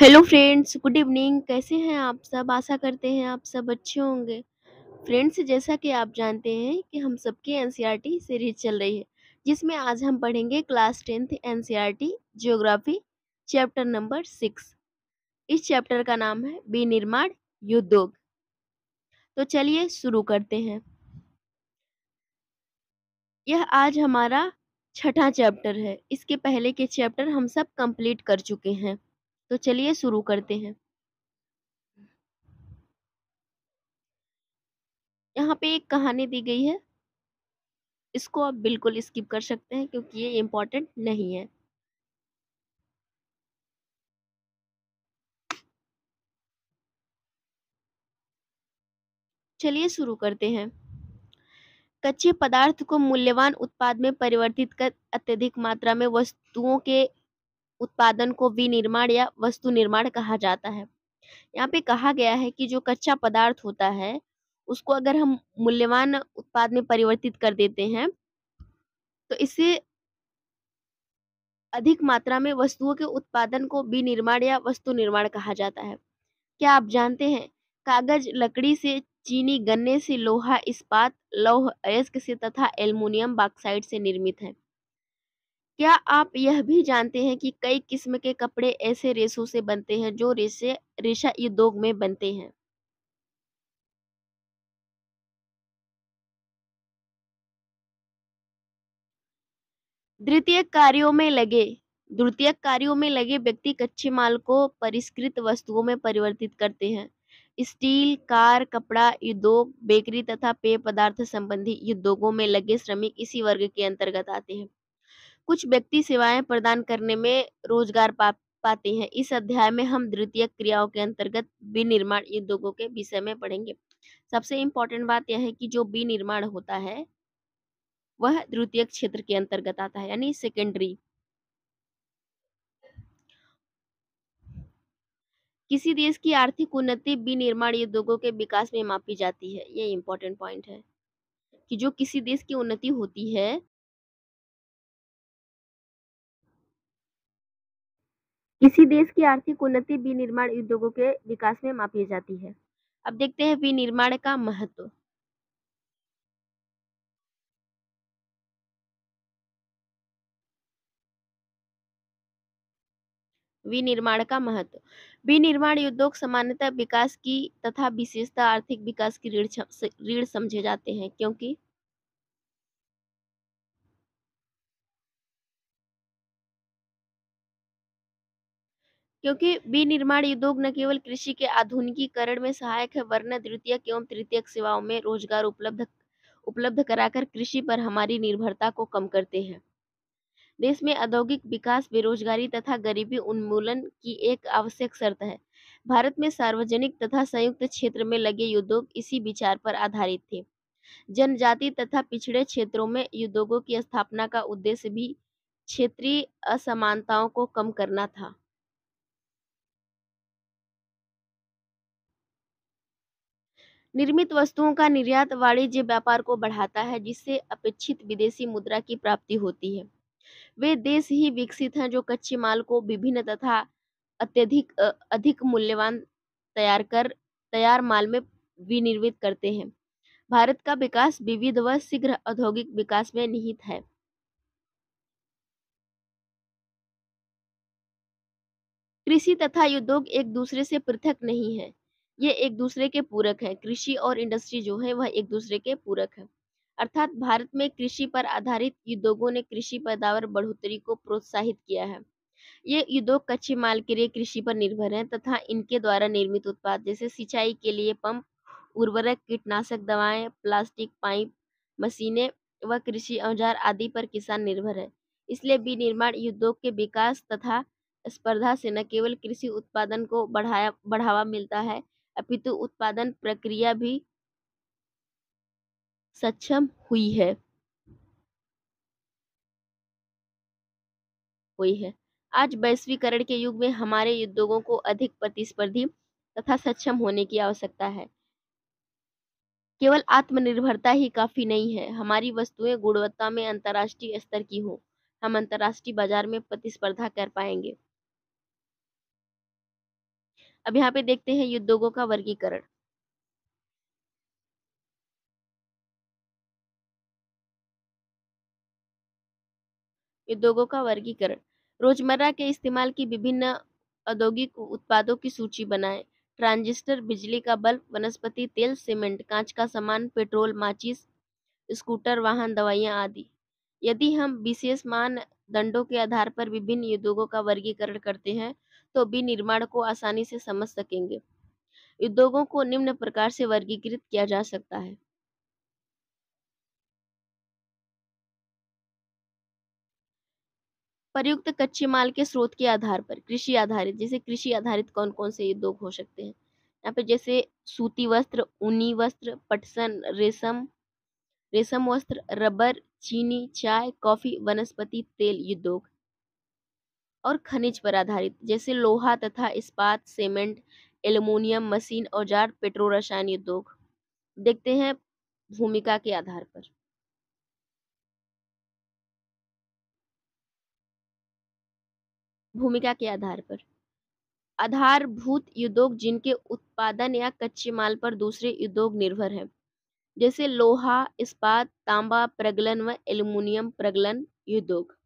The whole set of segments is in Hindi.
हेलो फ्रेंड्स गुड इवनिंग कैसे हैं आप सब आशा करते हैं आप सब अच्छे होंगे फ्रेंड्स जैसा कि आप जानते हैं कि हम सबकी एन सीरीज चल रही है जिसमें आज हम पढ़ेंगे class tenth and geography chapter number six इस चैप्टर का नाम है विनिर्माण उद्योग तो चलिए शुरू करते हैं यह आज हमारा छठा चैप्टर है इसके पहले के चैप्टर हम सब कंप्लीट कर चुके हैं तो चलिए शुरू करते हैं यहाँ पे एक कहानी दी गई है इसको आप बिल्कुल स्किप कर सकते हैं क्योंकि ये इम्पोर्टेंट नहीं है चलिए शुरू करते हैं कच्चे पदार्थ को मूल्यवान उत्पाद में परिवर्तित कर अत्यधिक मात्रा में वस्तुओं के उत्पादन को विनिर्माण या वस्तु निर्माण कहा जाता है यहाँ पे कहा गया है कि जो कच्चा पदार्थ होता है उसको अगर हम मूल्यवान उत्पाद में परिवर्तित कर देते हैं तो इससे अधिक मात्रा में वस्तुओं के उत्पादन को विनिर्माण या वस्तु निर्माण कहा जाता है क्या आप जानते हैं कागज लकड़ी से चीनी गन्ने से लोहा इस्पात लौह अयस्क से तथा एल्युमिनियम बाक्साइड से निर्मित है क्या आप यह भी जानते हैं कि कई किस्म के कपड़े ऐसे रेशों से बनते हैं जो रेशे रेशा उद्योग में बनते हैं? द्वितीय कार्यों में लगे द्वितीय कार्यों में लगे व्यक्ति कच्चे माल को परिष्कृत वस्तुओं में परिवर्तित करते हैं। स्टील, कार, कपड़ा उद्योग, बेकरी तथा पेय पदार्थ संबंधी उद्योगों में लगे श्रमिक इसी वर्ग के अंतर्गत आते हैं। कुछ व्यक्ति सेवाएं प्रदान करने में रोजगार पा पाते हैं इस अध्याय में हम द्वितीय क्रियाओं के अंतर्गत विनिर्माण उद्योगों के विषय में पढ़ेंगे सबसे इम्पोर्टेंट बात यह है कि जो विनिर्माण होता है वह द्वितीय क्षेत्र के अंतर्गत आता है यानी सेकेंडरी किसी देश की आर्थिक उन्नति विनिर्माण उद्योगों के विकास में मापी जाती है ये इम्पोर्टेंट पॉइंट है कि जो किसी देश की उन्नति होती है किसी देश की आर्थिक उन्नति विनिर्माण उद्योगों के विकास में मापी जाती है अब देखते हैं विनिर्माण का महत्व विनिर्माण का महत्व विनिर्माण उद्योग सामान्यतः विकास की तथा विशेषता आर्थिक विकास की रीढ़ रीढ़ समझे जाते हैं क्योंकि क्योंकि विनिर्माण उद्योग न केवल कृषि के आधुनिकीकरण में सहायक है वर्ण द्वितीय एवं तृतीय सेवाओं में रोजगार उपलब्ध उपलब्ध कराकर कृषि पर हमारी निर्भरता को कम करते हैं देश में औद्योगिक विकास बेरोजगारी तथा गरीबी उन्मूलन की एक आवश्यक शर्त है भारत में सार्वजनिक तथा संयुक्त क्षेत्र में लगे उद्योग इसी विचार पर आधारित थे जनजाति तथा पिछड़े क्षेत्रों में उद्योगों की स्थापना का उद्देश्य भी क्षेत्रीय असमानताओं को कम करना था निर्मित वस्तुओं का निर्यात वाणिज्य व्यापार को बढ़ाता है जिससे अपेक्षित विदेशी मुद्रा की प्राप्ति होती है वे देश ही विकसित हैं जो कच्चे माल को विभिन्न तथा अत्यधिक अधिक मूल्यवान तैयार कर तैयार माल में विनिर्मित करते हैं भारत का विकास विविध व शीघ्र औद्योगिक विकास में निहित है कृषि तथा उद्योग एक दूसरे से पृथक नहीं है ये एक दूसरे के पूरक हैं कृषि और इंडस्ट्री जो है वह एक दूसरे के पूरक है अर्थात भारत में कृषि पर आधारित उद्योगों ने कृषि पैदावार बढ़ोतरी को प्रोत्साहित किया है ये उद्योग कच्चे माल के लिए कृषि पर निर्भर हैं तथा इनके द्वारा निर्मित उत्पाद जैसे सिंचाई के लिए पंप उर्वरक कीटनाशक दवाएं प्लास्टिक पाइप मशीनें व कृषि औजार आदि पर किसान निर्भर है इसलिए विनिर्माण उद्योग के विकास तथा स्पर्धा से न केवल कृषि उत्पादन को बढ़ाया बढ़ावा मिलता है अपितु उत्पादन प्रक्रिया भी सक्षम हुई है हुई है आज वैश्वीकरण के युग में हमारे उद्योगों को अधिक प्रतिस्पर्धी तथा सक्षम होने की आवश्यकता है केवल आत्मनिर्भरता ही काफी नहीं है हमारी वस्तुएं गुणवत्ता में अंतरराष्ट्रीय स्तर की हो हम अंतर्राष्ट्रीय बाजार में प्रतिस्पर्धा कर पाएंगे अब यहाँ पे देखते हैं उद्योगों का वर्गीकरण उद्योगों का वर्गीकरण रोजमर्रा के इस्तेमाल की विभिन्न औद्योगिक उत्पादों की सूची बनाएं ट्रांजिस्टर बिजली का बल्ब वनस्पति तेल सीमेंट कांच का सामान पेट्रोल माचिस स्कूटर वाहन दवाइयां आदि यदि हम विशेष मानदंडों के आधार पर विभिन्न उद्योगों का वर्गीकरण करते हैं तो भी निर्माण को आसानी से समझ सकेंगे उद्योगों को निम्न प्रकार से वर्गीकृत किया जा सकता है प्रयुक्त कच्चे माल के स्रोत के आधार पर कृषि आधारित जैसे कृषि आधारित कौन कौन से उद्योग हो सकते हैं यहाँ पे जैसे सूती वस्त्र ऊनी वस्त्र पटसन रेशम रेशम वस्त्र रबर चीनी चाय कॉफी वनस्पति तेल उद्योग और खनिज पर आधारित जैसे लोहा तथा इस्पात सीमेंट एल्युमिनियम मशीन औजार पेट्रो रसायन उद्योग देखते हैं भूमिका के आधार पर भूमिका के आधार पर आधारभूत उद्योग जिनके उत्पादन या कच्चे माल पर दूसरे उद्योग निर्भर हैं जैसे लोहा इस्पात तांबा प्रगलन व एल्युमिनियम प्रगलन उद्योग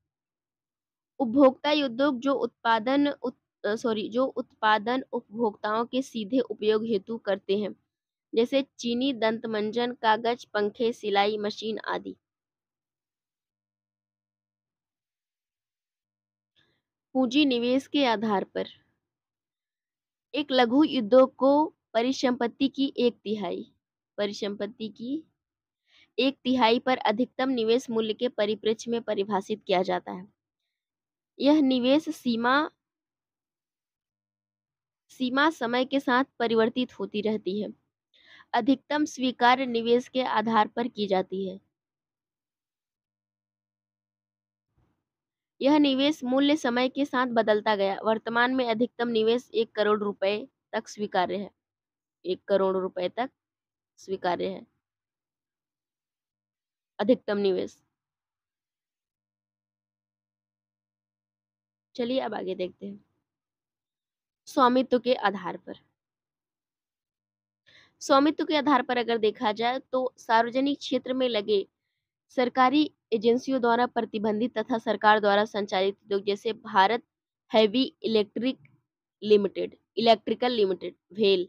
उपभोक्ता उद्योग जो उत्पादन उत, सॉरी जो उत्पादन उपभोक्ताओं के सीधे उपयोग हेतु करते हैं जैसे चीनी दंतमंजन कागज पंखे सिलाई मशीन आदि पूंजी निवेश के आधार पर एक लघु उद्योग को परिसंपत्ति की एक तिहाई परिसंपत्ति की एक तिहाई पर अधिकतम निवेश मूल्य के परिप्रेक्ष्य में परिभाषित किया जाता है यह निवेश सीमा सीमा समय के साथ परिवर्तित होती रहती है अधिकतम स्वीकार्य निवेश के आधार पर की जाती है यह निवेश मूल्य समय के साथ बदलता गया वर्तमान में अधिकतम निवेश एक करोड़ रुपए तक स्वीकार्य है एक करोड़ रुपए तक स्वीकार्य है अधिकतम निवेश चलिए अब आगे देखते हैं स्वामित्व के आधार पर स्वामित्व के आधार पर अगर देखा जाए तो सार्वजनिक क्षेत्र में लगे सरकारी एजेंसियों द्वारा प्रतिबंधित तथा सरकार द्वारा संचालित उद्योग जैसे Bharat heavy electric limited electrical limited भेल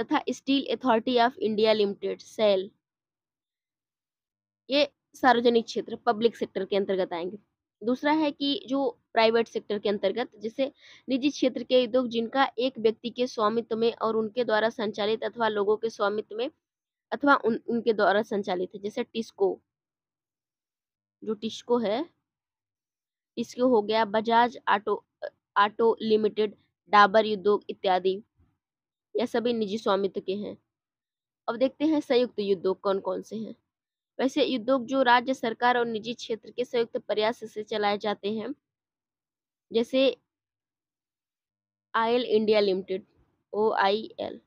तथा steel authority of India limited SAIL ये सार्वजनिक क्षेत्र पब्लिक सेक्टर के अंतर्गत आएंगे दूसरा है कि जो प्राइवेट सेक्टर के अंतर्गत जैसे निजी क्षेत्र के उद्योग जिनका एक व्यक्ति के स्वामित्व में और उनके द्वारा संचालित अथवा लोगों के स्वामित्व में अथवा उन, उनके द्वारा संचालित है जैसे टिस्को जो टिस्को है टिस्को हो गया Bajaj auto auto limited Dabur उद्योग इत्यादि यह सभी निजी स्वामित्व के हैं अब देखते हैं संयुक्त उद्योग कौन कौन से हैं वैसे उद्योग जो राज्य सरकार और निजी क्षेत्र के संयुक्त प्रयास से चलाए जाते हैं जैसे oil India limited O I L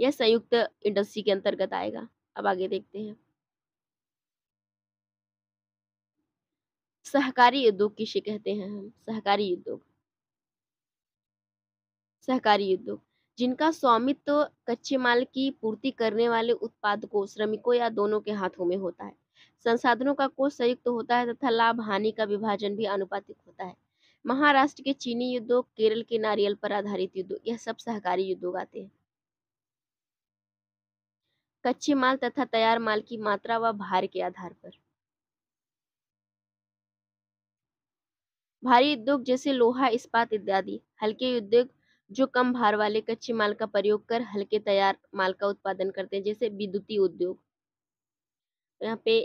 यह संयुक्त इंडस्ट्री के अंतर्गत आएगा अब आगे देखते हैं सहकारी उद्योग किसे कहते हैं हम सहकारी उद्योग सहकारी उद्योग जिनका स्वामित्व तो कच्चे माल की पूर्ति करने वाले उत्पादकों श्रमिकों या दोनों के हाथों में होता है संसाधनों का कोष संयुक्त तो होता है तथा लाभ हानि का विभाजन भी अनुपातिक होता है महाराष्ट्र के चीनी युद्धों केरल के नारियल पर आधारित युद्ध यह सब सहकारी उद्योग आते हैं कच्चे माल तथा तैयार माल की मात्रा व भार के आधार पर भारी उद्योग जैसे लोहा इस्पात इत्यादि हल्के उद्योग जो कम भार वाले कच्चे माल का प्रयोग कर हल्के तैयार माल का उत्पादन करते हैं जैसे विद्युतीय उद्योग यहाँ पे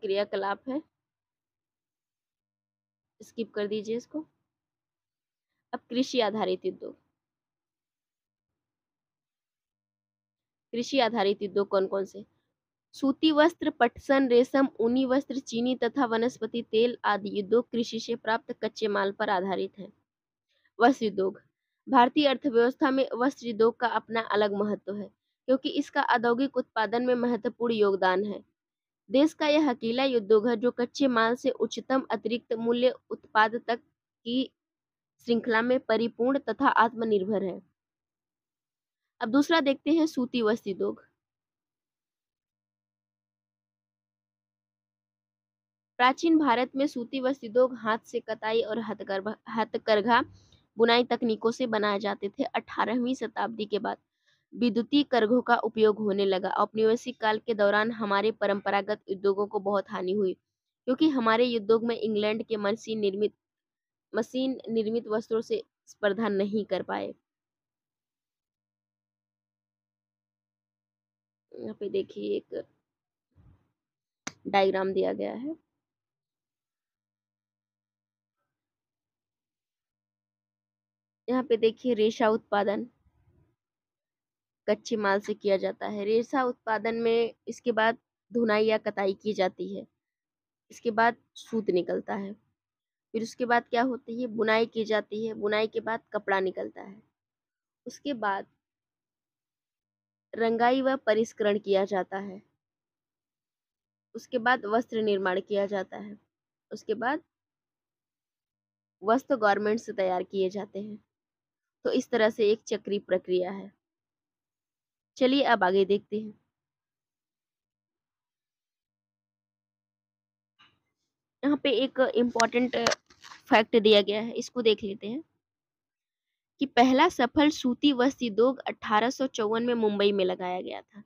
क्रियाकलाप है स्किप कर दीजिए इसको अब कृषि आधारित उद्योग कृषि आधारित उद्योग कौन कौन से सूती वस्त्र पटसन रेशम ऊनी वस्त्र चीनी तथा वनस्पति तेल आदि उद्योग कृषि से प्राप्त कच्चे माल पर आधारित हैं वस्त्र उद्योग भारतीय अर्थव्यवस्था में वस्त्र उद्योग का अपना अलग महत्व है क्योंकि इसका औद्योगिक उत्पादन में महत्वपूर्ण योगदान है देश का यह अकेला उद्योग है जो कच्चे माल से उच्चतम अतिरिक्त मूल्य उत्पाद तक की श्रृंखला में परिपूर्ण तथा आत्मनिर्भर है अब दूसरा देखते हैं सूती वस्त्र उद्योग प्राचीन भारत में सूती वस्त्र उद्योग हाथ से कताई और हथकरघा बुनाई तकनीकों से बनाए जाते थे अठारहवीं शताब्दी के बाद विद्युतीय करघों का उपयोग होने लगा औपनिवेशिक काल के दौरान हमारे परंपरागत उद्योगों को बहुत हानि हुई क्योंकि हमारे उद्योग में इंग्लैंड के मशीन निर्मित मशीन निर्मित वस्त्रों से स्पर्धा नहीं कर पाए यहाँ पे देखिए एक डायग्राम दिया गया है यहाँ पे देखिए रेशा उत्पादन कच्चे माल से किया जाता है रेशा उत्पादन में इसके बाद धुनाई या कताई की जाती है इसके बाद सूत निकलता है फिर उसके बाद क्या होती है बुनाई की जाती है बुनाई के बाद कपड़ा निकलता है उसके बाद रंगाई व परिष्करण किया जाता है उसके बाद वस्त्र निर्माण किया जाता है उसके बाद वस्त्र गारमेंट्स से तैयार किए जाते हैं तो इस तरह से एक चक्री प्रक्रिया है चलिए अब आगे देखते हैं यहाँ पे एक इम्पॉर्टेंट फैक्ट दिया गया है इसको देख लेते हैं कि पहला सफल सूती वस्त्र उद्योग अठारह में मुंबई में लगाया गया था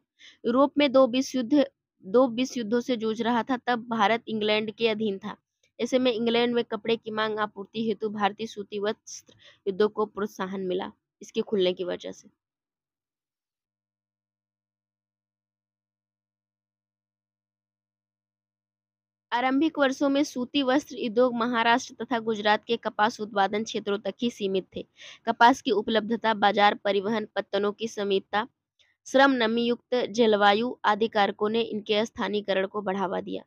यूरोप में दो विश्व युद्ध दो विश्व युद्धों से जूझ रहा था तब भारत इंग्लैंड के अधीन था ऐसे में इंग्लैंड में कपड़े की मांग आपूर्ति हेतु भारतीय सूती वस्त्र उद्योग को प्रोत्साहन मिला इसके खुलने की वजह से आरंभिक वर्षों में सूती वस्त्र उद्योग महाराष्ट्र तथा गुजरात के कपास उत्पादन क्षेत्रों तक ही सीमित थे कपास की उपलब्धता बाजार परिवहन पत्तनों की समीपता श्रम नमी युक्त जलवायु आदि कारकों ने इनके स्थानीयकरण को बढ़ावा दिया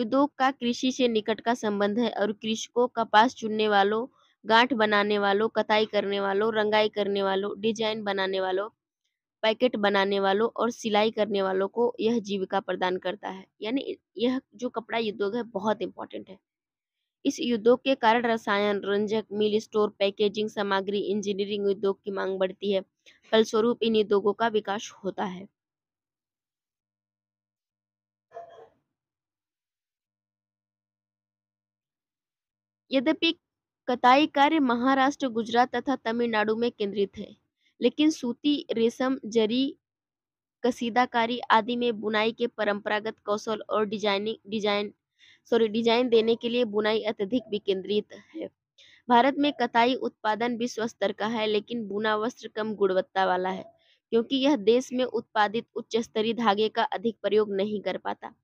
उद्योग का कृषि से निकट का संबंध है और कृषकों कपास चुनने वालों गांठ बनाने वालों कताई करने वालों रंगाई करने वालों डिजाइन बनाने वालों पैकेट बनाने वालों और सिलाई करने वालों को यह जीविका प्रदान करता है यानी यह जो कपड़ा उद्योग है बहुत इंपॉर्टेंट है इस उद्योग के कारण रसायन रंजक मिल स्टोर पैकेजिंग सामग्री इंजीनियरिंग उद्योग की मांग बढ़ती है फलस्वरूप इन उद्योगों का विकास होता है यद्यपि कताई कार्य महाराष्ट्र गुजरात तथा तमिलनाडु में केंद्रित है लेकिन सूती रेशम जरी कसीदाकारी आदि में बुनाई के परंपरागत कौशल और डिजाइनिंग डिजाइन सॉरी डिजाइन देने के लिए बुनाई अत्यधिक विकेंद्रित है भारत में कताई उत्पादन विश्व स्तर का है लेकिन बुना वस्त्र कम गुणवत्ता वाला है क्योंकि यह देश में उत्पादित उच्च स्तरीय धागे का अधिक प्रयोग नहीं कर पाता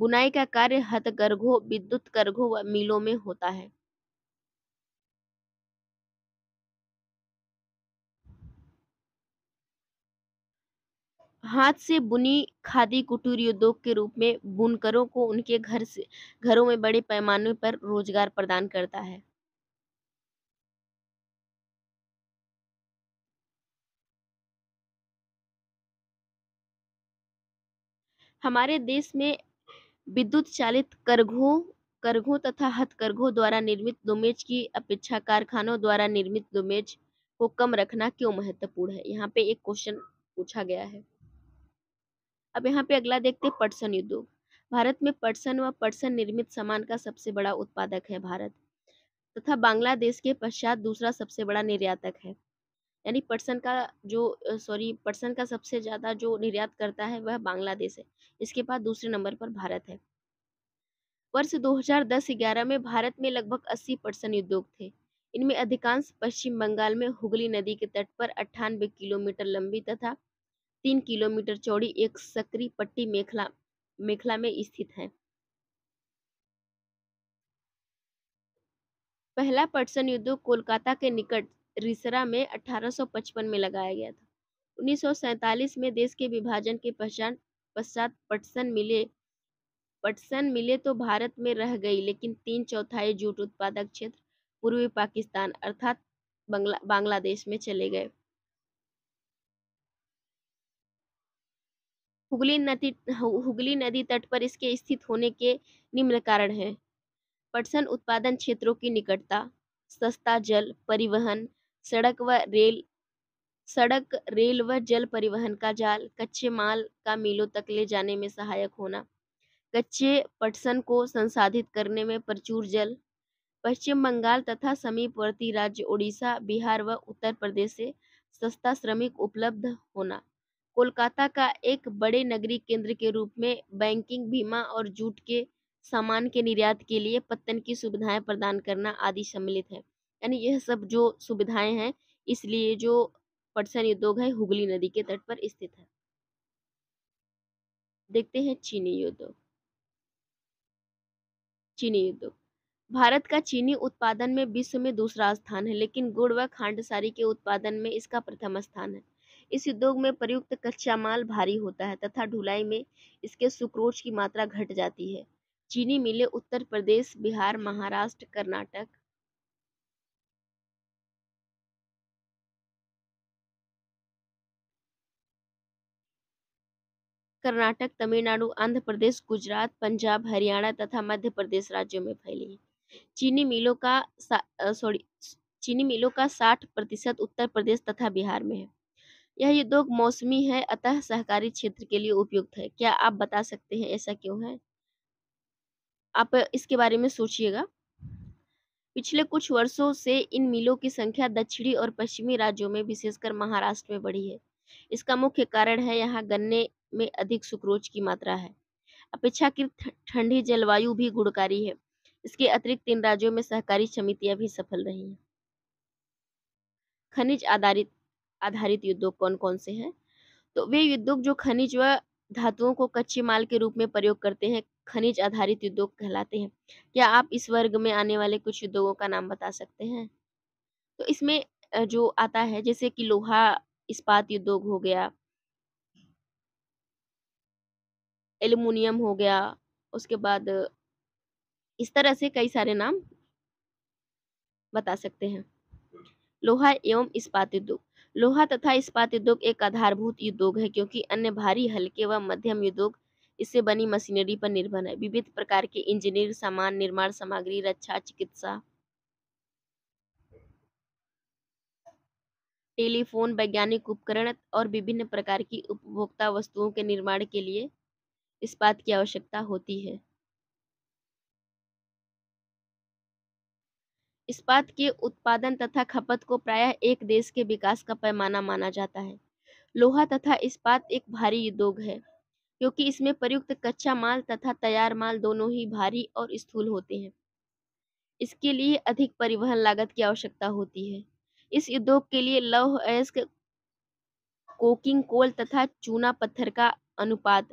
बुनाई का कार्य हथकरघों विद्युतकरघों व मिलों में होता है हाथ से बुनी खादी कुटीर उद्योग के रूप में बुनकरों को उनके घर से घरों में बड़े पैमाने पर रोजगार प्रदान करता है हमारे देश में विद्युत चालित करघों करघों तथा हथकरघों द्वारा निर्मित डोमेज की अपेक्षा कारखानों द्वारा निर्मित दुमेज को कम रखना क्यों महत्वपूर्ण है यहाँ पे एक क्वेश्चन पूछा गया है अब यहाँ पे अगला देखते हैं पटसन उद्योग भारत में पटसन व पटसन निर्मित सामान का सबसे बड़ा उत्पादक है भारत तथा बांग्लादेश के पश्चात दूसरा सबसे बड़ा निर्यातक है यानी पटसन का जो सॉरी पटसन का सबसे ज़्यादा जो निर्यात करता है वह बांग्लादेश है इसके बाद दूसरे नंबर पर भारत है वर्ष 2010-11 में भारत में लगभग 80 पटसन उद्योग थे इनमें अधिकांश पश्चिम बंगाल में हुगली नदी के तट पर अट्ठानबे किलोमीटर लंबी तथा तीन किलोमीटर चौड़ी एक सक्रिय पट्टी मेखला मेखला में स्थित है पहला पटसन उद्योग कोलकाता के निकट रिसरा में 1855 में लगाया गया था 1947 में देश के विभाजन के पश्चात पश्चात पटसन मिले पटसन मिले तो भारत में रह गई लेकिन तीन चौथाई जूट उत्पादक क्षेत्र पूर्वी पाकिस्तान अर्थात बंगला बांग्लादेश में चले गए हुगली नदी हुगली नदी तट पर इसके स्थित होने के निम्न कारण हैं पटसन उत्पादन क्षेत्रों की निकटता सस्ता जल परिवहन सड़क व रेल सड़क रेल व जल परिवहन का जाल कच्चे माल का मीलों तक ले जाने में सहायक होना कच्चे पटसन को संसाधित करने में प्रचुर जल पश्चिम बंगाल तथा समीपवर्ती राज्य ओडिशा बिहार व उत्तर प्रदेश से सस्ता श्रमिक उपलब्ध होना कोलकाता का एक बड़े नगरीय केंद्र के रूप में बैंकिंग बीमा और जूट के सामान के निर्यात के लिए पत्तन की सुविधाएं प्रदान करना आदि सम्मिलित है यानी यह सब जो सुविधाएं हैं इसलिए जो पटसन उद्योग है हुगली नदी के तट पर स्थित है देखते हैं चीनी उद्योग चीनी उद्योग भारत का चीनी उत्पादन में विश्व में दूसरा स्थान है लेकिन गुड़ व खांडसारी के उत्पादन में इसका प्रथम स्थान है इस उद्योग में प्रयुक्त कच्चा माल भारी होता है तथा ढुलाई में इसके सुक्रोच की मात्रा घट जाती है चीनी मिलें उत्तर प्रदेश बिहार महाराष्ट्र कर्नाटक कर्नाटक तमिलनाडु आंध्र प्रदेश गुजरात पंजाब हरियाणा तथा मध्य प्रदेश राज्यों में फैली है चीनी मिलों का सॉरी चीनी मिलों का साठ प्रतिशत उत्तर प्रदेश तथा बिहार में है यह उद्योग मौसमी है अतः सहकारी क्षेत्र के लिए उपयुक्त है क्या आप बता सकते हैं ऐसा क्यों है आप इसके बारे में सोचिएगा पिछले कुछ वर्षों से इन मिलों की संख्या दक्षिणी और पश्चिमी राज्यों में विशेषकर महाराष्ट्र में बढ़ी है इसका मुख्य कारण है यहाँ गन्ने में अधिक सुक्रोज की मात्रा है अपेक्षाकृत ठंडी जलवायु भी गुणकारी है इसके अतिरिक्त इन राज्यों में सहकारी समितियां भी सफल रही हैं खनिज आधारित आधारित उद्योग कौन कौन से हैं तो वे उद्योग जो खनिज व धातुओं को कच्चे माल के रूप में प्रयोग करते हैं खनिज आधारित उद्योग कहलाते हैं क्या आप इस वर्ग में आने वाले कुछ उद्योगों का नाम बता सकते हैं तो इसमें जो आता है जैसे कि लोहा इस्पात उद्योग हो गया एल्यूमिनियम हो गया उसके बाद इस तरह से कई सारे नाम बता सकते हैं लोहा एवं इस्पात उद्योग लोहा तथा इस्पात उद्योग एक आधारभूत उद्योग है क्योंकि अन्य भारी हल्के व मध्यम उद्योग इससे बनी मशीनरी पर निर्भर है विविध प्रकार के इंजीनियर सामान निर्माण सामग्री रक्षा चिकित्सा टेलीफोन वैज्ञानिक उपकरण और विभिन्न प्रकार की उपभोक्ता वस्तुओं के निर्माण के लिए इस बात की आवश्यकता होती है इस्पात के उत्पादन तथा खपत को प्रायः एक देश के विकास का पैमाना माना जाता है लोहा तथा इस्पात एक भारी उद्योग है क्योंकि इसमें प्रयुक्त कच्चा माल तथा तैयार माल दोनों ही भारी और स्थूल होते हैं इसके लिए अधिक परिवहन लागत की आवश्यकता होती है इस उद्योग के लिए लौह अयस्क कोकिंग कोल तथा चूना पत्थर का अनुपात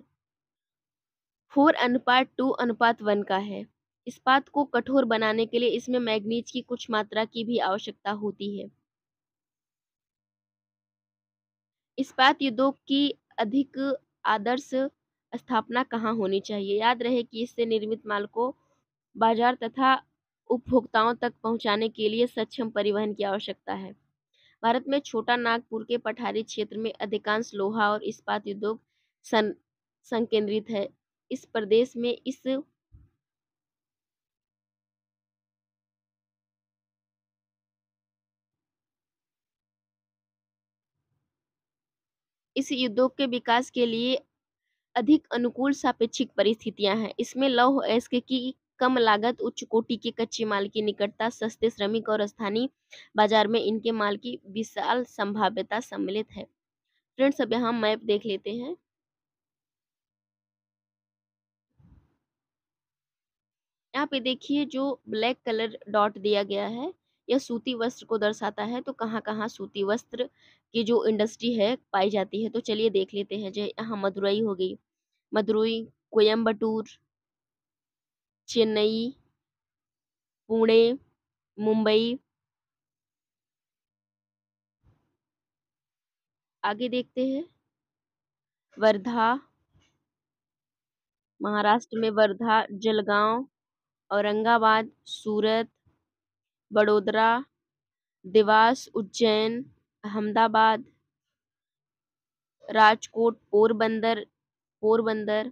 फोर अनुपात टू अनुपात वन का है इस्पात को कठोर बनाने के लिए इसमें मैग्नीज की कुछ मात्रा की भी आवश्यकता होती है इस्पात युद्धों की अधिक आदर्श स्थापना कहाँ होनी चाहिए याद रहे कि इससे निर्मित माल को बाजार तथा उपभोक्ताओं तक पहुंचाने के लिए सक्षम परिवहन की आवश्यकता है भारत में छोटा नागपुर के पठारी क्षेत्र में अधिकांश लोहा और इस्पात उद्योग सं संकेंद्रित है इस प्रदेश में इस इस उद्योग के विकास के लिए अधिक अनुकूल सापेक्षिक परिस्थितियां हैं इसमें लौह अयस्क की कम लागत उच्च कोटि के कच्चे माल की निकटता सस्ते श्रमिक और स्थानीय बाजार में इनके माल की विशाल संभाव्यता सम्मिलित है फ्रेंड्स अब यहाँ मैप देख लेते हैं यहाँ पे देखिए जो ब्लैक कलर डॉट दिया गया है यह सूती वस्त्र को दर्शाता है तो कहाँ कहाँ सूती वस्त्र की जो इंडस्ट्री है पाई जाती है तो चलिए देख लेते हैं जो यहाँ मदुरई हो गई मदुरई कोयम्बटूर चेन्नई पुणे मुंबई आगे देखते हैं वर्धा महाराष्ट्र में वर्धा जलगांव औरंगाबाद सूरत बड़ोदरा देवास उज्जैन अहमदाबाद राजकोट पोरबंदर पोरबंदर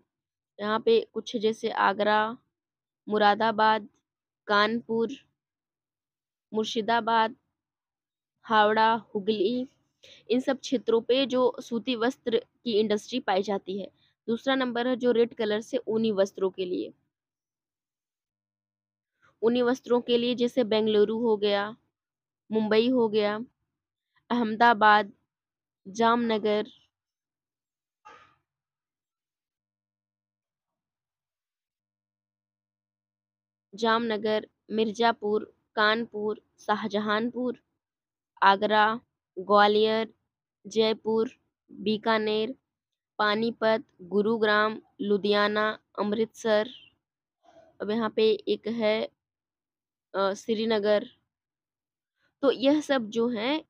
यहाँ पे कुछ जैसे आगरा मुरादाबाद कानपुर मुर्शिदाबाद हावड़ा हुगली इन सब क्षेत्रों पे जो सूती वस्त्र की इंडस्ट्री पाई जाती है दूसरा नंबर है जो रेड कलर से ऊनी वस्त्रों के लिए उन्हीं वस्त्रों के लिए जैसे बेंगलुरु हो गया मुंबई हो गया अहमदाबाद जामनगर जामनगर मिर्जापुर कानपुर शाहजहानपुर आगरा ग्वालियर जयपुर बीकानेर पानीपत गुरुग्राम लुधियाना अमृतसर अब यहाँ पे एक है श्रीनगर। तो यह सब जो हैं,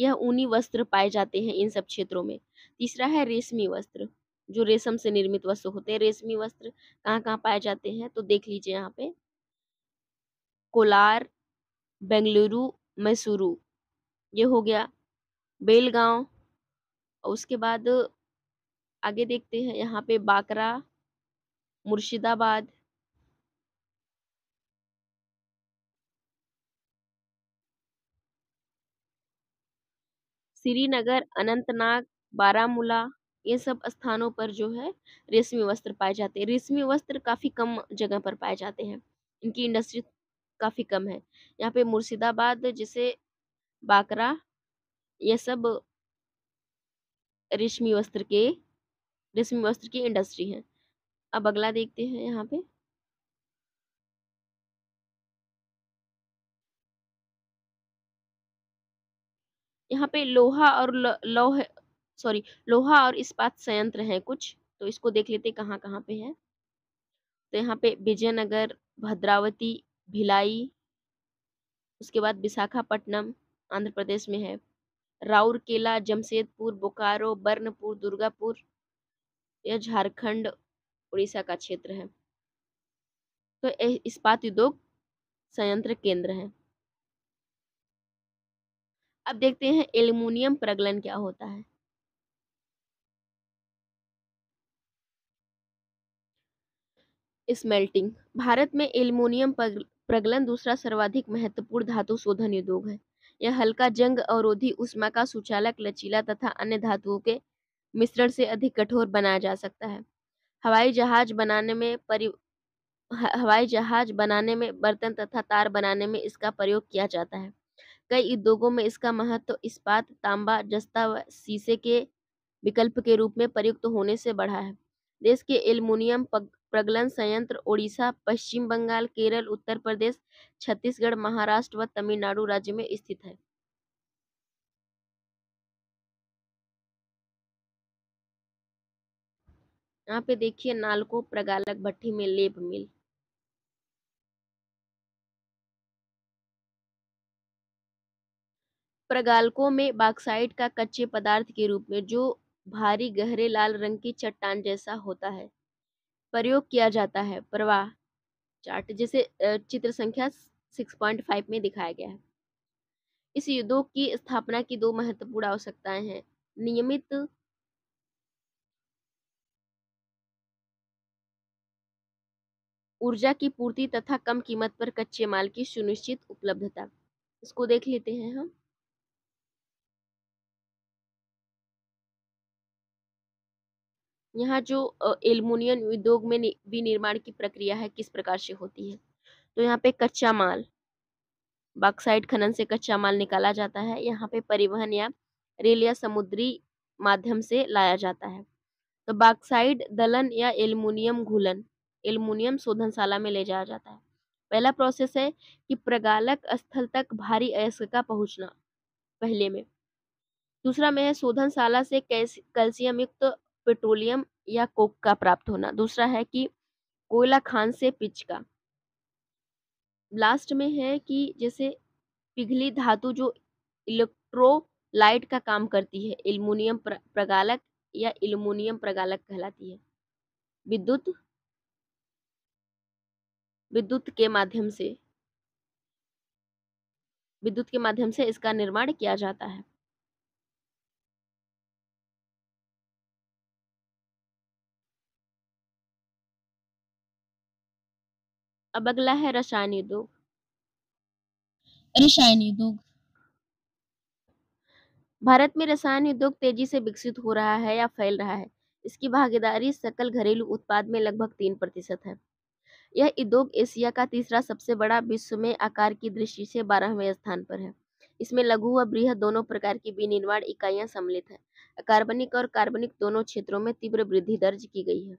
यह ऊनी वस्त्र पाए जाते हैं इन सब क्षेत्रों में। तीसरा है रेशमी वस्त्र, जो रेशम से निर्मित वस्त्र होते हैं। रेशमी वस्त्र कहाँ-कहाँ पाए जाते हैं तो देख लीजिए यहाँ पे। कोलार, बेंगलुरु, मैसूरू ये हो गया। बेलगांव और उसके बाद आगे देखते हैं यहाँ पे बाकरा, मुर्शिदाबाद श्रीनगर अनंतनाग बारामूला ये सब स्थानों पर जो है रेशमी वस्त्र पाए जाते हैं रेशमी वस्त्र काफ़ी कम जगह पर पाए जाते हैं इनकी इंडस्ट्री काफ़ी कम है यहाँ पे मुर्शिदाबाद जैसे बाकरा ये सब रेशमी वस्त्र के रेशमी वस्त्र की इंडस्ट्री है अब अगला देखते हैं यहाँ पे यहाँ पे लोहा और लोह सॉरी लोहा और इस्पात संयंत्र हैं कुछ तो इसको देख लेते कहाँ कहाँ पे है तो यहाँ पे विजयनगर भद्रावती भिलाई उसके बाद विशाखापट्टनम आंध्र प्रदेश में है राउरकेला जमशेदपुर बोकारो बर्नपुर दुर्गापुर यह झारखंड उड़ीसा का क्षेत्र है तो इस्पात उद्योग संयंत्र केंद्र है अब देखते हैं एल्यूमिनियम प्रगलन क्या होता है स्मेल्टिंग भारत में एल्यूमिनियम प्रगलन दूसरा सर्वाधिक महत्वपूर्ण धातु शोधन उद्योग है यह हल्का जंग अवरोधी उष्मा का सुचालक लचीला तथा अन्य धातुओं के मिश्रण से अधिक कठोर बनाया जा सकता है हवाई जहाज बनाने में परि हवाई जहाज बनाने में बर्तन तथा तार बनाने में इसका प्रयोग किया जाता है कई उद्योगों में इसका महत्व इस्पात, तांबा, जस्ता व शीशे के विकल्प के रूप में प्रयुक्त होने से बढ़ा है। देश के एल्यूमिनियम प्रगलन संयंत्र ओडिशा, पश्चिम बंगाल, केरल, उत्तर प्रदेश, छत्तीसगढ़, महाराष्ट्र व तमिलनाडु राज्य में स्थित है। यहाँ पे देखिए नालको प्रगालक भट्टी में लेप मिल प्रगालकों में बॉक्साइट का कच्चे पदार्थ के रूप में जो भारी गहरे लाल रंग की चट्टान जैसा होता है प्रयोग किया जाता है प्रवाह चार्ट जिसे चित्र संख्या 6.5 में दिखाया गया है इस युद्धों की स्थापना की दो महत्वपूर्ण आवश्यकताएं हैं नियमित ऊर्जा की पूर्ति तथा कम कीमत पर कच्चे माल की सुनिश्चित उपलब्धता इसको देख लेते हैं हम यहाँ जो एल्युमिनियम उद्योग में विनिर्माण की प्रक्रिया है किस प्रकार से होती है तो यहाँ पे कच्चा माल बाक्साइड खनन से कच्चा माल निकाला जाता है यहाँ पे परिवहन या रेल या समुद्री माध्यम से लाया जाता है तो बाक्साइड दलन या एल्युमिनियम घुलन एल्युमिनियम शोधनशाला में ले जाया जाता है पहला प्रोसेस है कि प्रगालक स्थल तक भारी अयस्क का पहुंचना पहले में दूसरा में है शोधनशाला से कैल्शियम युक्त पेट्रोलियम या कोक का प्राप्त होना दूसरा है कि कोयला खान से पिच का लास्ट में है कि जैसे पिघली धातु जो इलेक्ट्रोलाइट का काम करती है एल्युमिनियम प्रगालक या एल्युमिनियम प्रगालक कहलाती है विद्युत विद्युत के माध्यम से विद्युत के माध्यम से इसका निर्माण किया जाता है अब अगला है रसायन उद्योग रसायन उद्योग भारत में रसायन उद्योग तेजी से विकसित हो रहा है या फैल रहा है इसकी भागीदारी सकल घरेलू उत्पाद में लगभग तीन प्रतिशत है यह उद्योग एशिया का तीसरा सबसे बड़ा विश्व में आकार की दृष्टि से बारहवें स्थान पर है इसमें लघु व बृहद दोनों प्रकार की विनिर्माण इकाइयां सम्मिलित है कार्बनिक और कार्बनिक दोनों क्षेत्रों में तीव्र वृद्धि दर्ज की गई है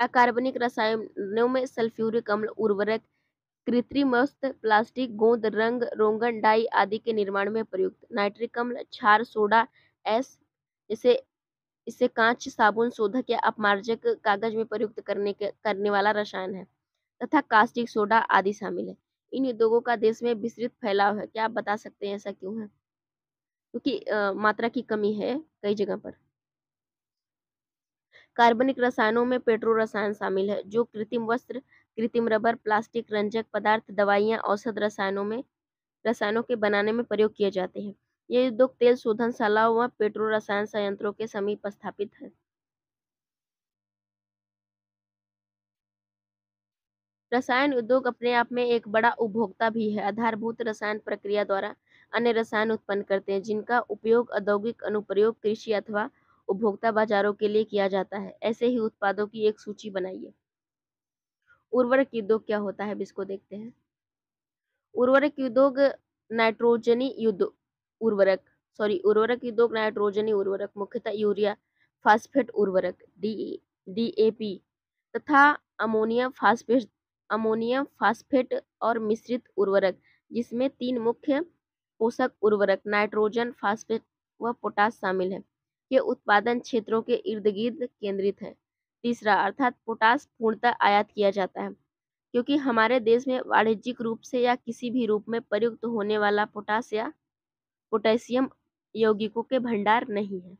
अकार्बनिक रसायनों में सल्फ्यूरिक अम्ल उर्वरक कृत्रिम प्लास्टिक गोंद रंग रोगन डाई आदि के निर्माण में प्रयुक्त नाइट्रिक अम्ल छार सोडा एस इसे इसे कांच साबुन शोधक या अपमार्जक कागज में प्रयुक्त करने के करने वाला रसायन है तथा कास्टिक सोडा आदि शामिल है इन उद्योगों का देश में विस्तृत फैलाव है क्या आप बता सकते हैं ऐसा क्यों है क्योंकि मात्रा की कमी है कई जगह पर कार्बनिक रसायनों में पेट्रो रसायन शामिल है जो कृत्रिम वस्त्र कृत्रिम रबर प्लास्टिक रंजक पदार्थ दवाइयाँ औषध रसायनों में रसायनों के बनाने में प्रयोग किए जाते हैं ये उद्योग तेल शोधन शालाओं व पेट्रो रसायन संयंत्रों के समीप स्थापित है रसायन उद्योग अपने आप में एक बड़ा उपभोक्ता भी है आधारभूत रसायन प्रक्रिया द्वारा अन्य रसायन उत्पन्न करते हैं जिनका उपयोग औद्योगिक अनुप्रयोग कृषि अथवा उपभोक्ता बाजारों के लिए किया जाता है ऐसे ही उत्पादों की एक सूची बनाइए उर्वरक उद्योग क्या होता है इसको देखते हैं उर्वरक उद्योग नाइट्रोजनी युद्ध उर्वरक सॉरी उर्वरक उद्योग नाइट्रोजनी उर्वरक मुख्यतः यूरिया फास्फेट उर्वरक डी डीएपी तथा अमोनियम फास्फेट अमोनियम फास्फेट और मिश्रित उर्वरक जिसमें तीन मुख्य पोषक उर्वरक नाइट्रोजन फास्फेट व पोटास शामिल है के उत्पादन क्षेत्रों के इर्द गिर्द केंद्रित है तीसरा अर्थात पोटास पूर्णतः आयात किया जाता है क्योंकि हमारे देश में वाणिज्यिक रूप से या किसी भी रूप में प्रयुक्त होने वाला पोटास या पोटेशियम यौगिकों के भंडार नहीं है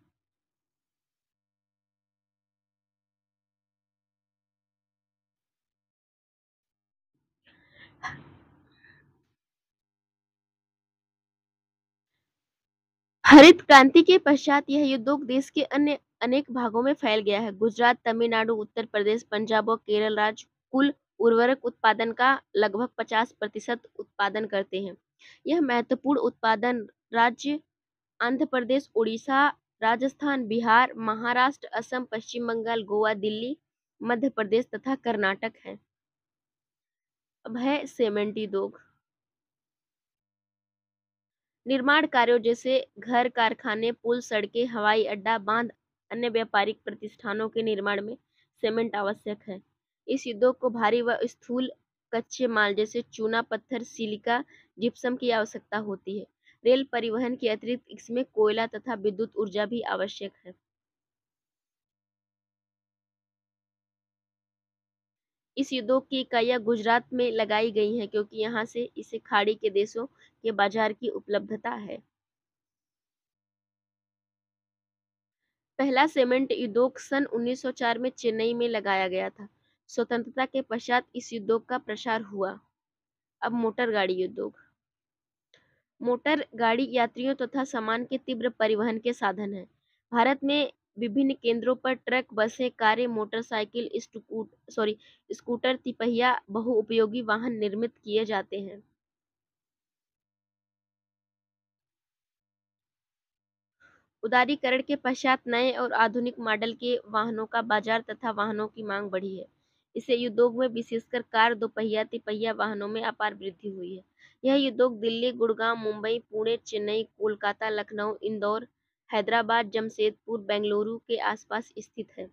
हरित क्रांति के पश्चात यह उद्योग देश के अन्य अनेक भागों में फैल गया है गुजरात तमिलनाडु उत्तर प्रदेश पंजाब और केरल राज्य कुल उर्वरक उत्पादन का लगभग 50 प्रतिशत उत्पादन करते हैं यह महत्वपूर्ण उत्पादन राज्य आंध्र प्रदेश उड़ीसा राजस्थान बिहार महाराष्ट्र असम पश्चिम बंगाल गोवा दिल्ली मध्य प्रदेश तथा कर्नाटक है अब है सीमेंट उद्योग निर्माण कार्यों जैसे घर कारखाने पुल सड़कें हवाई अड्डा बांध अन्य व्यापारिक प्रतिष्ठानों के निर्माण में सीमेंट आवश्यक है इस उद्योग को भारी व स्थूल कच्चे माल जैसे चूना पत्थर सिलिका जिप्सम की आवश्यकता होती है रेल परिवहन के अतिरिक्त इसमें कोयला तथा विद्युत ऊर्जा भी आवश्यक है इस युद्धों की इकाइयाँ गुजरात में लगाई गई हैं क्योंकि यहाँ से इसे खाड़ी के देशों के बाजार की उपलब्धता है पहला सीमेंट उद्योग सन 1904 में चेन्नई में लगाया गया था स्वतंत्रता के पश्चात इस उद्योग का प्रसार हुआ अब मोटर गाड़ी उद्योग मोटर गाड़ी यात्रियों तथा तो सामान के तीव्र परिवहन के साधन है भारत में विभिन्न केंद्रों पर ट्रक बसें कारें मोटरसाइकिल सॉरी स्कूटर तिपहिया बहुउपयोगी वाहन निर्मित किए जाते हैं उदारीकरण के पश्चात नए और आधुनिक मॉडल के वाहनों का बाजार तथा वाहनों की मांग बढ़ी है इसे उद्योग में विशेषकर कार दोपहिया तिपहिया वाहनों में अपार वृद्धि हुई है यह उद्योग दिल्ली गुड़गांव मुंबई पुणे चेन्नई कोलकाता लखनऊ इंदौर हैदराबाद, जमशेदपुर, बेंगलुरु के आसपास स्थित है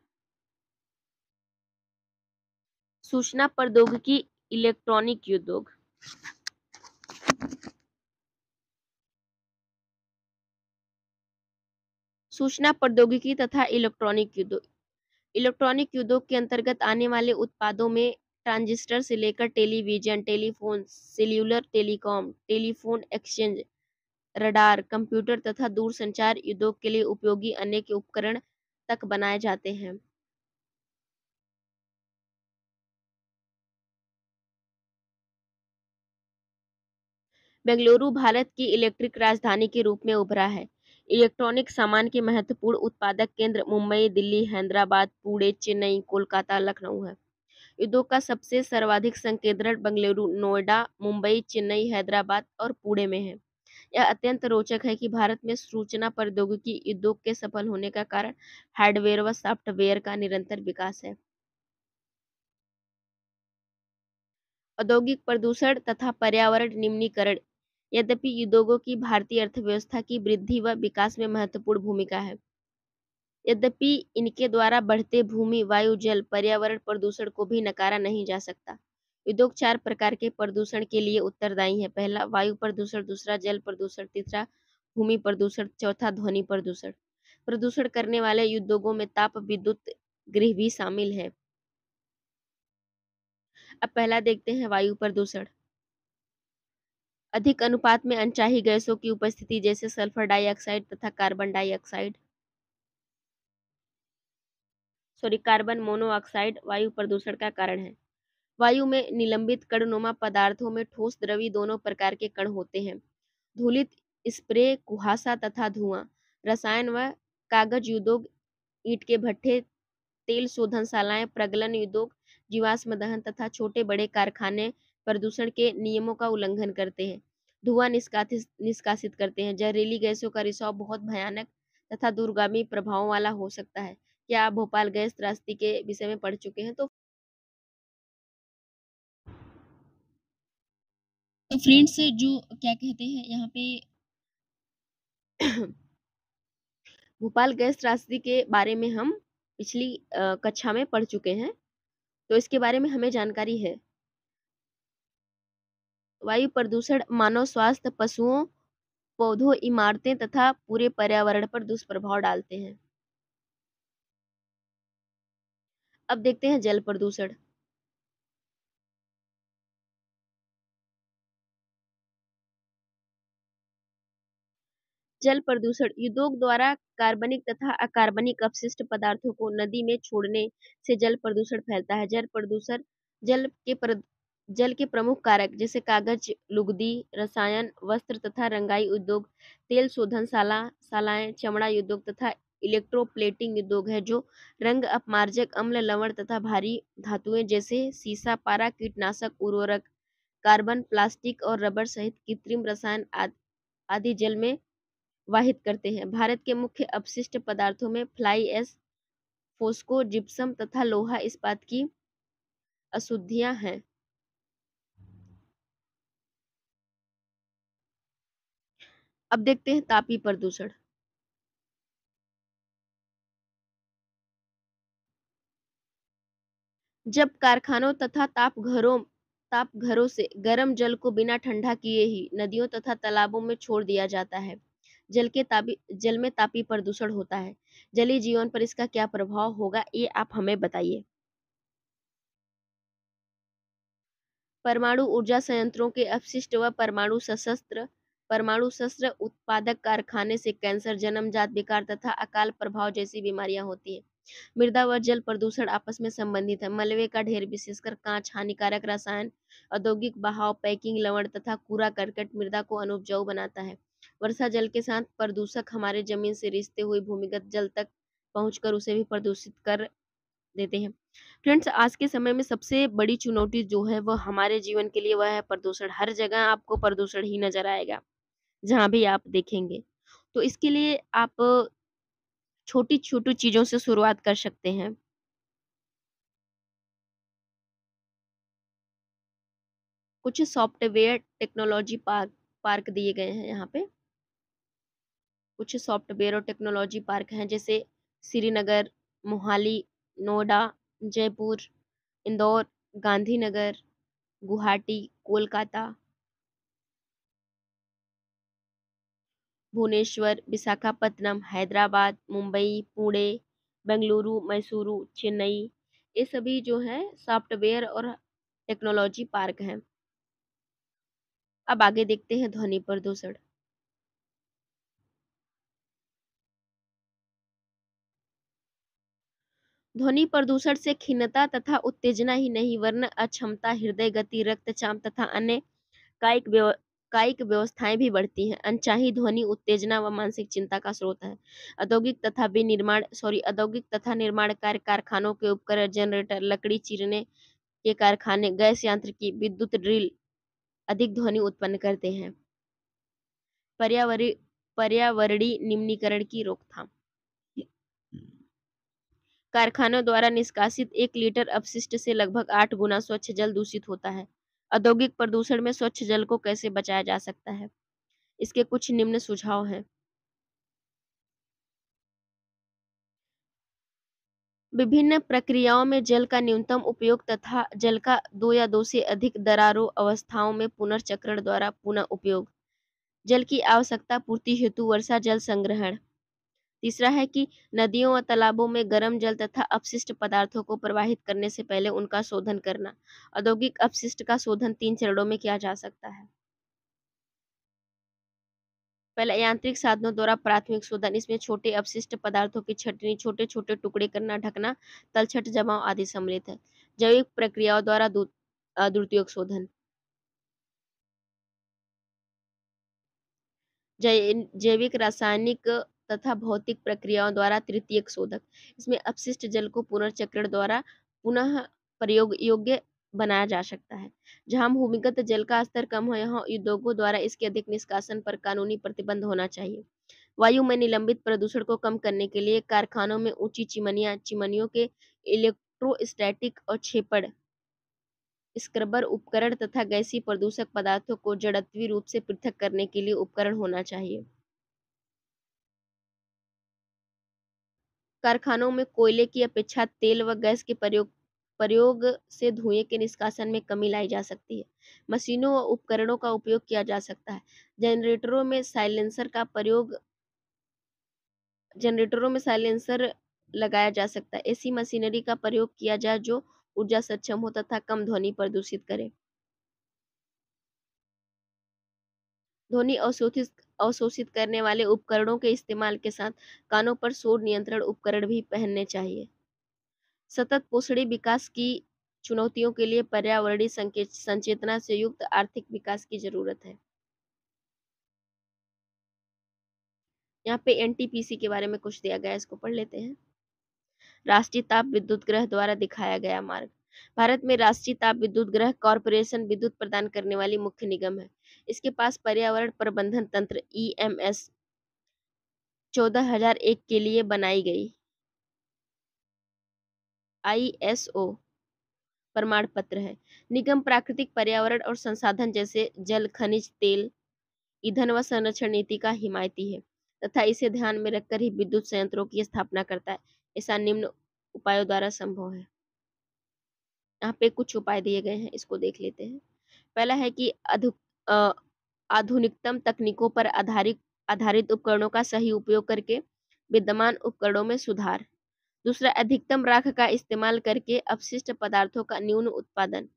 सूचना प्रौद्योगिकी इलेक्ट्रॉनिक उद्योग सूचना प्रौद्योगिकी तथा इलेक्ट्रॉनिक उद्योग इलेक्ट्रॉनिक उद्योग के अंतर्गत आने वाले उत्पादों में ट्रांजिस्टर से लेकर television telephone cellular telecom telephone exchange radar computer तथा दूरसंचार उद्योग के लिए उपयोगी अनेक उपकरण तक बनाए जाते हैं बेंगलुरु भारत की इलेक्ट्रिक राजधानी के रूप में उभरा है इलेक्ट्रॉनिक सामान के महत्वपूर्ण उत्पादक केंद्र मुंबई दिल्ली हैदराबाद पुणे चेन्नई कोलकाता लखनऊ है उद्योग का सबसे सर्वाधिक संकेंद्रण बेंगलुरु नोएडा मुंबई चेन्नई हैदराबाद और पुणे में है यह अत्यंत रोचक है कि भारत में सूचना प्रौद्योगिकी उद्योग के सफल होने का कारण हार्डवेयर व सॉफ्टवेयर का निरंतर विकास है औद्योगिक प्रदूषण तथा पर्यावरण निम्नीकरण यद्यपि उद्योगों की भारतीय अर्थव्यवस्था की वृद्धि व विकास में महत्वपूर्ण भूमिका है यद्यपि इनके द्वारा बढ़ते भूमि वायु जल पर्यावरण प्रदूषण को भी नकारा नहीं जा सकता उद्योग चार प्रकार के प्रदूषण के लिए उत्तरदायी है पहला वायु प्रदूषण दूसरा जल प्रदूषण तीसरा भूमि प्रदूषण चौथा ध्वनि प्रदूषण प्रदूषण करने वाले उद्योगों में ताप विद्युत गृह भी शामिल है अब पहला देखते हैं वायु प्रदूषण अधिक अनुपात में अनचाही गैसों की उपस्थिति जैसे सल्फर डाइऑक्साइड तथा carbon dioxide sorry carbon monoxide वायु प्रदूषण का कारण है वायु में निलंबित कणनुमा पदार्थों में ठोस द्रवी दोनों प्रकार के कण होते हैं धूलित स्प्रे कुहासा तथा धुआं रसायन व कागज उद्योग ईट के भट्ठे तेल शोधनशालाएं प्रगलन उद्योग जीवाश्म दहन तथा छोटे बड़े कारखाने प्रदूषण के नियमों का उल्लंघन करते हैं धुआं निष्कासित निष्कासित करते हैं जहरीली गैसों का रिसाव बहुत भयानक तथा दूरगामी प्रभावों वाला हो सकता है क्या आप भोपाल गैस त्रासदी के विषय में पढ़ चुके हैं तो तो फ्रेंड्स जो क्या कहते हैं यहाँ पे भोपाल गैस त्रासदी के बारे में हम पिछली कक्षा में पढ़ चुके हैं तो इसके बारे में हमें जानकारी है वायु प्रदूषण मानव स्वास्थ्य पशुओं पौधों इमारतें तथा पूरे पर्यावरण पर दुष्प्रभाव डालते हैं अब देखते हैं जल प्रदूषण जल प्रदूषण उद्योग द्वारा कार्बनिक तथा अकार्बनिक अपशिष्ट पदार्थों को नदी में छोड़ने से जल प्रदूषण फैलता है जल प्रदूषण जल के प्र, जल के प्रमुख कारक जैसे कागज लुगदी रसायन वस्त्र तथा रंगाई उद्योग तेल शोधन साला सालाएं चमड़ा उद्योग तथा इलेक्ट्रोप्लेटिंग उद्योग है जो रंग अपमार्जक अम्ल लवण तथा भारी धातुएं जैसे सीसा पारा कीटनाशक उर्वरक कार्बन प्लास्टिक और रबर सहित कृत्रिम रसायन आदि आदि जल में वाहित करते हैं भारत के मुख्य अपशिष्ट पदार्थों में फ्लाई एस फोस्को जिप्सम तथा लोहा इस्पात की अशुद्धियां हैं अब देखते हैं तापी प्रदूषण जब कारखानों तथा ताप घरों ताप घरों से गर्म जल को बिना ठंडा किए ही नदियों तथा तालाबों में छोड़ दिया जाता है जल के तापी जल में तापी प्रदूषण होता है जलीय जीवन पर इसका क्या प्रभाव होगा ये आप हमें बताइए परमाणु ऊर्जा संयंत्रों के अपशिष्ट व परमाणु सशस्त्र परमाणु शस्त्र उत्पादक कारखाने से कैंसर जन्मजात विकार तथा अकाल प्रभाव जैसी बीमारियां होती हैं मृदा व जल प्रदूषण आपस में संबंधित है मलबे का ढेर विशेषकर कांच हानिकारक रसायन औद्योगिक बहाव पैकिंग लवण तथा कूड़ा करकट मृदा को अनुपजाऊ बनाता है वर्षा जल के साथ प्रदूषक हमारे जमीन से रिश्ते हुए भूमिगत जल तक पहुंचकर उसे भी प्रदूषित कर देते हैं फ्रेंड्स आज के समय में सबसे बड़ी चुनौती जो है वह हमारे जीवन के लिए वह है प्रदूषण हर जगह आपको प्रदूषण ही नजर आएगा जहाँ भी आप देखेंगे तो इसके लिए आप छोटी छोटी चीजों से शुरुआत कर सकते हैं कुछ सॉफ्टवेयर टेक्नोलॉजी पार्क पार्क दिए गए हैं यहाँ पे कुछ सॉफ्टवेयर और टेक्नोलॉजी पार्क हैं जैसे श्रीनगर मोहाली नोएडा जयपुर इंदौर गांधीनगर गुवाहाटी कोलकाता भुवनेश्वर विशाखापट्टनम हैदराबाद मुंबई पुणे बेंगलुरु मैसूरू चेन्नई ये सभी जो हैं सॉफ्टवेयर और टेक्नोलॉजी पार्क हैं अब आगे देखते हैं ध्वनि प्रदूषण ध्वनि प्रदूषण से खिन्नता तथा उत्तेजना ही नहीं वर्ण अक्षमता हृदय गति रक्तचाप तथा अन्य कायिक व्यव, कायिक व्यवस्थाएं भी बढ़ती हैं अनचाही ध्वनि उत्तेजना व मानसिक चिंता का स्रोत है औद्योगिक तथा विनिर्माण सॉरी औद्योगिक तथा निर्माण कार्य कारखानों के उपकरण जनरेटर लकड़ी चीरने के कारखाने गैस की विद्युत ड्रिल अधिक ध्वनि उत्पन्न करते हैं पर्यावरण पर्यावरणीय निम्नीकरण की रोकथाम कारखानों द्वारा निष्कासित एक लीटर अपशिष्ट से लगभग आठ गुना स्वच्छ जल दूषित होता है औद्योगिक प्रदूषण में स्वच्छ जल को कैसे बचाया जा सकता है इसके कुछ निम्न सुझाव हैं विभिन्न प्रक्रियाओं में जल का न्यूनतम उपयोग तथा जल का दो या दो से अधिक दरारों अवस्थाओं में पुनर्चक्रण द्वारा पुनः उपयोग जल की आवश्यकता पूर्ति हेतु वर्षा जल संग्रहण तीसरा है कि नदियों और तालाबों में गर्म जल तथा अपशिष्ट पदार्थों को प्रवाहित करने से पहले उनका शोधन करना औद्योगिक अपशिष्ट का शोधन तीन चरणों में किया जा सकता है पहले यांत्रिक साधनों द्वारा प्राथमिक शोधन इसमें छोटे अपशिष्ट पदार्थों की छटनी छोटे छोटे टुकड़े करना ढकना तलछट जमाव आदि सम्मिलित है जैविक प्रक्रियाओं द्वारा द्वितीयक शोधन जैविक रासायनिक तथा भौतिक प्रक्रियाओं द्वारा तृतीयक शोधक इसमें अपशिष्ट जल को पुनर्चक्रण द्वारा पुनः प्रयोग योग्य बनाया जा सकता है जहां भूमिगत जल का स्तर कम हो यहाँ उद्योगों द्वारा इसके अधिक निष्कासन पर कानूनी प्रतिबंध होना चाहिए वायु में निलंबित प्रदूषण को कम करने के लिए कारखानों में ऊंची चिमनिया चिमनियों के इलेक्ट्रोस्टैटिक और छेपड़ स्क्रबर उपकरण तथा गैसी प्रदूषक पदार्थों को जड़त्वी रूप से पृथक करने के लिए उपकरण होना चाहिए कारखानों में कोयले की अपेक्षा तेल व गैस के प्रयोग प्रयोग से धुएं के निष्कासन में कमी लाई जा सकती है मशीनों व उपकरणों का उपयोग किया जा सकता है जनरेटरों में साइलेंसर का प्रयोग जनरेटरों में साइलेंसर लगाया जा सकता है ऐसी मशीनरी का प्रयोग किया जाए जो ऊर्जा सक्षम हो तथा कम ध्वनि प्रदूषित करे ध्वनि अवशोषित अवशोषित करने वाले उपकरणों के इस्तेमाल के साथ कानों पर शोर नियंत्रण उपकरण भी पहनने चाहिए सतत पोषणी विकास की चुनौतियों के लिए पर्यावरणीय संकेत संचेतना से युक्त आर्थिक विकास की जरूरत है यहाँ पे एनटीपीसी के बारे में कुछ दिया गया है इसको पढ़ लेते हैं राष्ट्रीय ताप विद्युत ग्रह द्वारा दिखाया गया मार्ग भारत में राष्ट्रीय ताप विद्युत ग्रह कॉरपोरेशन विद्युत प्रदान करने वाली मुख्य निगम है इसके पास पर्यावरण प्रबंधन तंत्र ई एम एस चौदह हजार एक के लिए बनाई गई आई एस ओ प्रमाण पत्र है निगम प्राकृतिक पर्यावरण और संसाधन जैसे जल खनिज तेल ईंधन व संरक्षण नीति का हिमायती है तथा इसे ध्यान में रखकर ही विद्युत संयंत्रों की स्थापना करता है ऐसा निम्न उपायों द्वारा संभव है यहाँ पे कुछ उपाय दिए गए हैं इसको देख लेते हैं पहला है कि अधु आधुनिकतम तकनीकों पर आधारित आधारित उपकरणों का सही उपयोग करके विद्यमान उपकरणों में सुधार दूसरा अधिकतम राख का इस्तेमाल करके अपशिष्ट पदार्थों का न्यून उत्पादन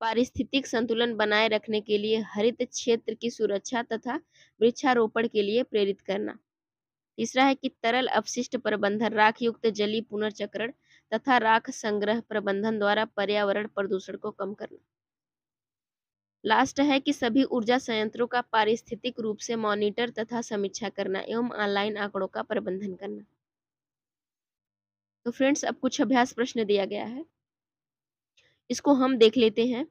पारिस्थितिक संतुलन बनाए रखने के लिए हरित क्षेत्र की सुरक्षा तथा वृक्षारोपण के लिए प्रेरित करना तीसरा है कि तरल अपशिष्ट प्रबंधन राख युक्त जली पुनर्चक्रण तथा राख संग्रह प्रबंधन द्वारा पर्यावरण प्रदूषण को कम करना लास्ट है कि सभी ऊर्जा संयंत्रों का पारिस्थितिक रूप से मॉनिटर तथा समीक्षा करना एवं ऑनलाइन आंकड़ों का प्रबंधन करना तो फ्रेंड्स अब कुछ अभ्यास प्रश्न दिया गया है इसको हम देख लेते हैं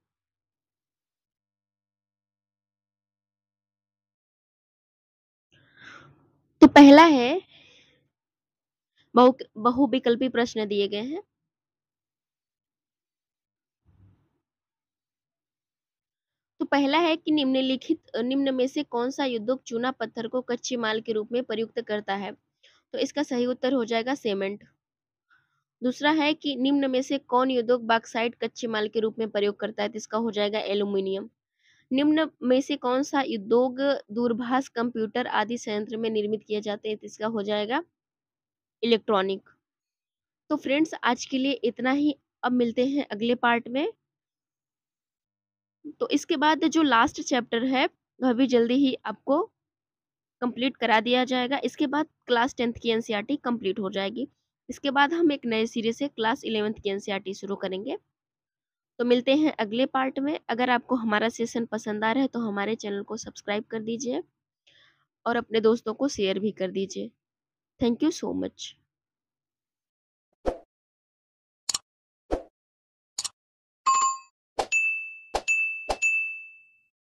तो पहला है बहु बहुविकल्पी प्रश्न दिए गए हैं तो पहला है कि निम्नलिखित निम्न में से कौन सा उद्योग चूना पत्थर को कच्चे माल के रूप में प्रयुक्त करता है तो इसका सही उत्तर हो जाएगा सीमेंट दूसरा है कि निम्न में से कौन उद्योग बाक्साइड कच्चे माल के रूप में प्रयोग करता है तो इसका हो जाएगा एल्यूमिनियम निम्न में से कौन सा उद्योग दूरभाष कंप्यूटर आदि संयंत्र में निर्मित किए जाते हैं तो इसका हो जाएगा इलेक्ट्रॉनिक तो फ्रेंड्स आज के लिए इतना ही अब मिलते हैं अगले पार्ट में तो इसके बाद जो लास्ट चैप्टर है वह भी जल्दी ही आपको कंप्लीट करा दिया जाएगा इसके बाद क्लास टेंथ की एनसीईआरटी कंप्लीट e हो जाएगी इसके बाद हम एक नए सीरीज से क्लास इलेवेंथ की एनसीईआरटी e शुरू करेंगे तो मिलते हैं अगले पार्ट में अगर आपको हमारा सेशन पसंद आ रहा है तो हमारे चैनल को सब्सक्राइब कर दीजिए और अपने दोस्तों को शेयर भी कर दीजिए Thank you so much.